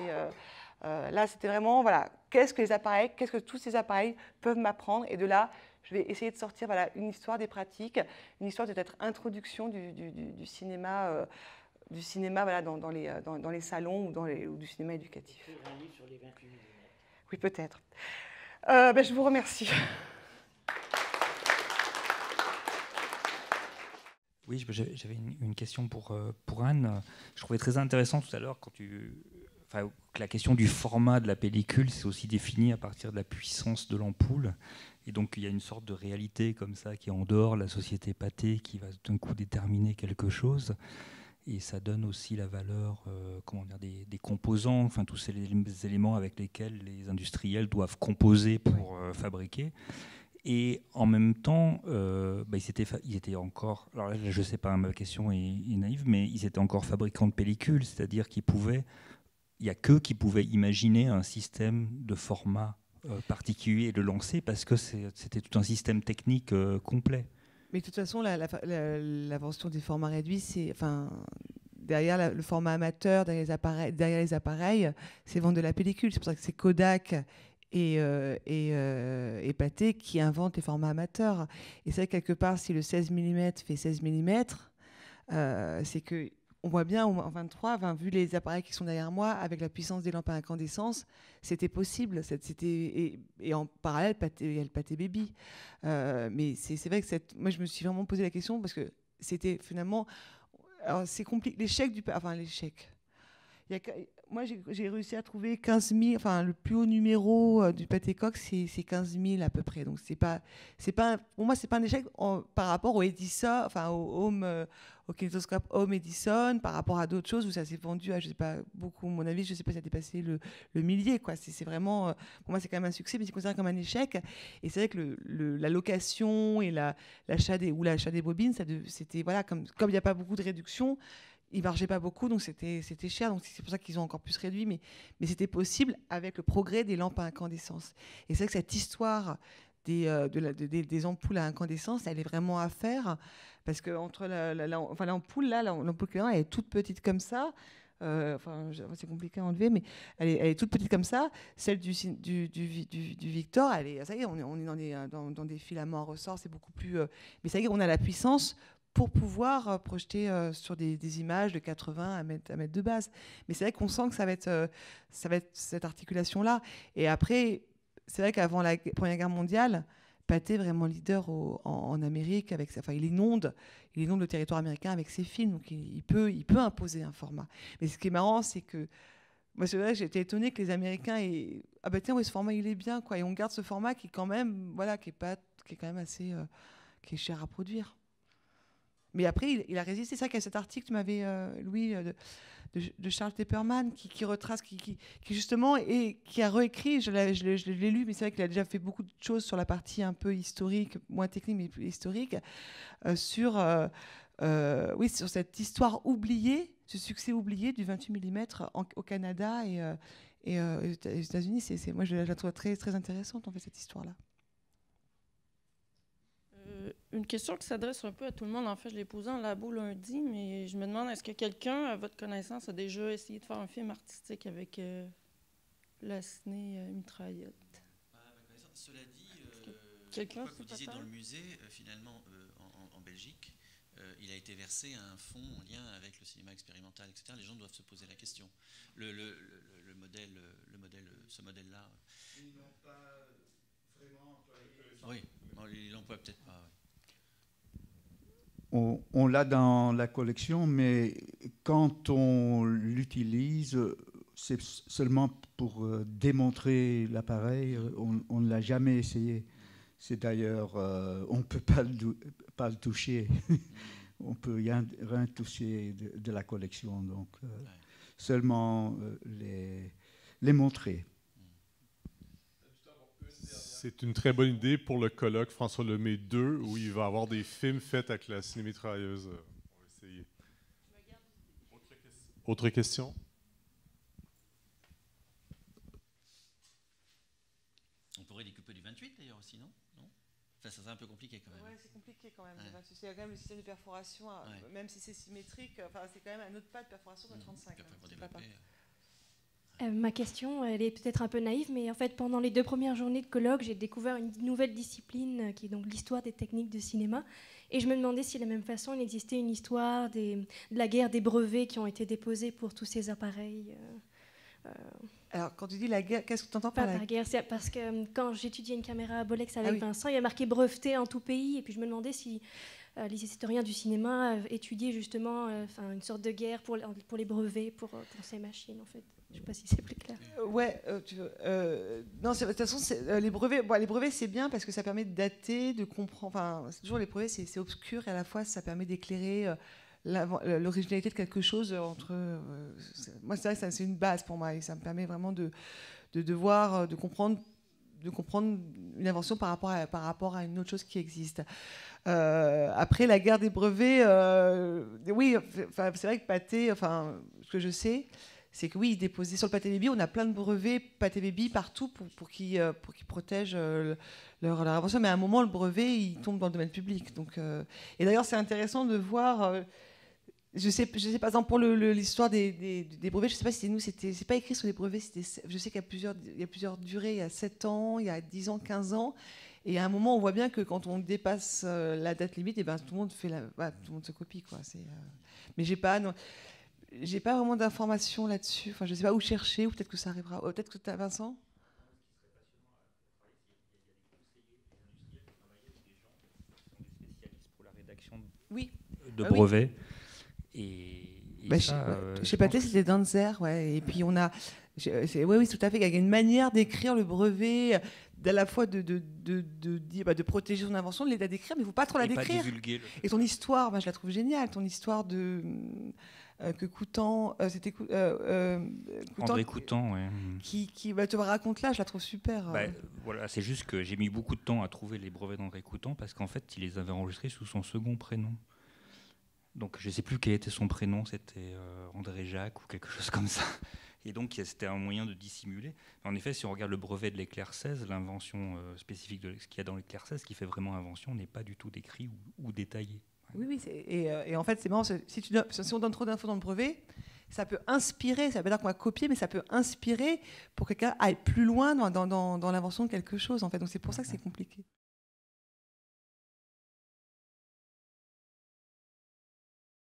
euh, là, c'était vraiment, voilà, qu'est-ce que les appareils, qu'est-ce que tous ces appareils peuvent m'apprendre Et de là, je vais essayer de sortir voilà, une histoire des pratiques, une histoire de cette introduction du, du cinéma du cinéma voilà, dans, les, euh, dans, les salons ou, dans les, du cinéma éducatif. Oui, peut-être. Euh, ben, je vous remercie. Oui, j'avais une, question pour, euh, pour Anne. Je trouvais très intéressant tout à l'heure quand tu, enfin, la question du format de la pellicule, c'est aussi défini à partir de la puissance de l'ampoule. Et donc il y a une sorte de réalité comme ça qui est en dehors, la société pâtée qui va d'un coup déterminer quelque chose et ça donne aussi la valeur euh, comment dire, des, composants, enfin tous ces éléments avec lesquels les industriels doivent composer pour euh, fabriquer. Et en même temps, euh, bah, ils, étaient ils, étaient encore, alors là, je ne sais pas, ma question est, naïve, mais ils étaient encore fabricants de pellicules, c'est-à-dire qu'ils il n'y a qu'eux qui pouvaient imaginer un système de format particulier et le lancer parce que c'était tout un système technique complet. Mais de toute façon, l'invention des formats réduits, c'est. Enfin, derrière le format amateur, derrière les appareils, derrière les appareils, c'est vendre de la pellicule. C'est pour ça que c'est Kodak et, euh, et, euh, et Pathé qui inventent les formats amateurs. Et que quelque part, si le 16 mm fait 16 mm, euh, c'est que on voit bien en 23, vu les appareils qui sont derrière moi, avec la puissance des lampes à incandescence, c'était possible. C'était et, en parallèle, il y a le pâté baby. Euh, mais c'est vrai que moi, je me suis vraiment posé la question parce que c'était finalement, c'est compliqué. L'échec du, enfin l'échec. moi, j'ai réussi à trouver 15 000. Enfin, le plus haut numéro euh, du pâté coq, c'est 15 000 à peu près. Donc, c'est pas, c'est pas, pour moi, c'est pas un échec par rapport au Edisa, enfin au Home, euh, au kinétoscope Home Edison, par rapport à d'autres choses où ça s'est vendu à, je sais pas, beaucoup, mon avis, je sais pas si ça a dépassé le, millier, quoi. C'est vraiment, euh, pour moi, c'est quand même un succès, mais c'est considéré comme un échec. Et c'est vrai que le, la location et l'achat des, ou l'achat des bobines, c'était, voilà, comme il n'y a pas beaucoup de réduction, il margeait pas beaucoup, donc c'était cher. Donc c'est pour ça qu'ils ont encore plus réduit, mais, mais c'était possible avec le progrès des lampes à incandescence. Et c'est vrai que cette histoire euh, des, ampoules à incandescence, elle est vraiment à faire. Parce que entre la, l'ampoule, là, l'ampoule elle est toute petite comme ça. Euh, enfin, c'est compliqué à enlever, mais elle est, toute petite comme ça. Celle du, du, du, Victor, elle ça y est, on est, on est dans, des, euh, dans, des filaments à ressort, c'est beaucoup plus. mais ça y est, on a la puissance pour pouvoir projeter sur des, images de 80 à mettre, à de base. Mais c'est vrai qu'on sent que ça va être, ça va être cette articulation-là. Et après, c'est vrai qu'avant la Première Guerre mondiale, est vraiment leader en, Amérique avec enfin, il inonde, il inonde le territoire américain avec ses films, donc il, peut, il peut imposer un format. Mais ce qui est marrant, c'est que moi, c'est vrai, j'étais étonnée que les Américains aient ah bah tiens, ce format il est bien quoi, et on garde ce format qui quand même, voilà, qui est pas, qui est quand même assez, euh, qui est cher à produire. Mais après, il, a résisté. C'est ça a cet article, tu m'avais, euh, Louis, euh, de, Charles Tepperman qui, retrace, qui, qui, justement et qui a réécrit, je l'ai, lu, mais c'est vrai qu'il a déjà fait beaucoup de choses sur la partie un peu historique, moins technique mais plus historique, euh, sur, euh, euh, oui, sur cette histoire oubliée, ce succès oublié du 28 mm au Canada et, et aux États-Unis. C'est, moi, je la trouve très, très intéressante en fait cette histoire-là une question qui s'adresse un peu à tout le monde. En fait, je l'ai posée en labo lundi, mais je me demande est-ce que quelqu'un, à votre connaissance, a déjà essayé de faire un film artistique avec euh, la ciné euh, mitraillette bah, Cela dit, euh, vous disiez dans le musée, euh, finalement, en, Belgique, il a été versé à un fonds en lien avec le cinéma expérimental, etc. Les gens doivent se poser la question. Le, modèle, le modèle, ce modèle-là. Ils n'ont pas vraiment Oui, ils l'emploient peut-être pas on, l'a dans la collection, mais quand on l'utilise, c'est seulement pour euh, démontrer l'appareil. On ne l'a jamais essayé. C'est d'ailleurs, euh, on ne peut pas le, toucher. on ne peut rien, toucher de, la collection. Donc, euh, seulement les montrer c'est une très bonne idée pour le colloque François Lemay 2, où il va avoir des films faits avec la cinémétrailleuse. On va essayer. Autre question? On pourrait découper du 28 d'ailleurs aussi, non? non ça, ça, c'est un peu compliqué quand même. Oui, c'est compliqué quand même. Il y a quand même le système de perforation, euh, même si c'est symétrique, euh, enfin, c'est quand même un autre pas de perforation de 35. Mmh. Euh, ma question, elle est peut-être un peu naïve, mais en fait, pendant les deux premières journées de colloque, j'ai découvert une nouvelle discipline euh, qui est donc l'histoire des techniques de cinéma. Et je me demandais si, de la même façon, il existait une histoire des, de la guerre des brevets qui ont été déposés pour tous ces appareils. Euh, alors, quand tu dis la guerre, qu'est-ce que tu entends par la... la guerre c'est Parce que quand j'étudiais une caméra à Bolex avec ah Vincent, il y a marqué breveté en tout pays. Et puis, je me demandais si les historiens du cinéma étudiaient justement une sorte de guerre pour, pour les brevets, pour ces machines, en fait. Je ne sais pas si c'est plus clair. Euh, ouais, euh, tu euh, non, de toute façon, les brevets, les brevets, c'est bien parce que ça permet de dater, de comprendre. Enfin, toujours les brevets, c'est obscur et à la fois, ça permet d'éclairer l'originalité de quelque chose entre. moi, vrai ça c'est une base pour moi et ça me permet vraiment de, de de comprendre de comprendre une invention par rapport à, par rapport à une autre chose qui existe. après la guerre des brevets, oui, c'est vrai que pâté. enfin, ce que je sais, c'est que oui, déposé sur le pâté baby, on a plein de brevets pâté baby partout pour, pour qu'ils euh, protègent euh, leur, leur, invention. Mais à un moment, le brevet, il tombe dans le domaine public. Donc, euh, et d'ailleurs, c'est intéressant de voir. Je je sais, je sais par exemple pour l'histoire des, des, brevets, je sais pas si c'était nous, c'était, c'est pas écrit sur les brevets, je sais qu'il y a plusieurs, y a plusieurs durées, il y a 7 ans, il y a 10 ans, 15 ans, et à un moment on voit bien que quand on dépasse la date limite, et eh ben tout le monde fait bah, tout le monde se copie quoi. je mais j'ai pas, non, j'ai pas vraiment d'informations là-dessus. Enfin, je sais pas où chercher, ou peut-être que ça arrivera. Euh, peut-être que tu as Vincent Oui. De brevets. Euh, oui. brevets. et bah, euh, je sais c'était Danzer, ouais. Et puis on a. Oui, oui, tout à fait. Il y a une manière d'écrire le brevet, à la fois de, de, de, de, bah, de protéger son invention, de l'aider à décrire, mais il ne faut pas trop la décrire. Et ton histoire, bah, je la trouve géniale, ton histoire de. Euh, que Coutan, euh, c'était euh, André Coutan, qui, qui bah, te raconte là, je la trouve super. Bah, voilà, c'est juste que j'ai mis beaucoup de temps à trouver les brevets d'André Coutant parce qu'en fait, il les avait enregistrés sous son second prénom. Donc je ne sais plus quel était son prénom, c'était André Jacques ou quelque chose comme ça. Et donc c'était un moyen de dissimuler. En effet, si on regarde le brevet de l'éclair 16, l'invention spécifique de ce qu'il y a dans l'éclair 16, qui fait vraiment invention, n'est pas du tout décrit ou détaillé. Oui, oui. Euh, et, en fait, c'est marrant, si, on donne trop d'infos dans le brevet, ça peut inspirer, ça veut pas dire qu'on va copier, mais ça peut inspirer pour quelqu'un à aille plus loin dans, l'invention de quelque chose, en fait. Donc c'est pour ça que c'est compliqué.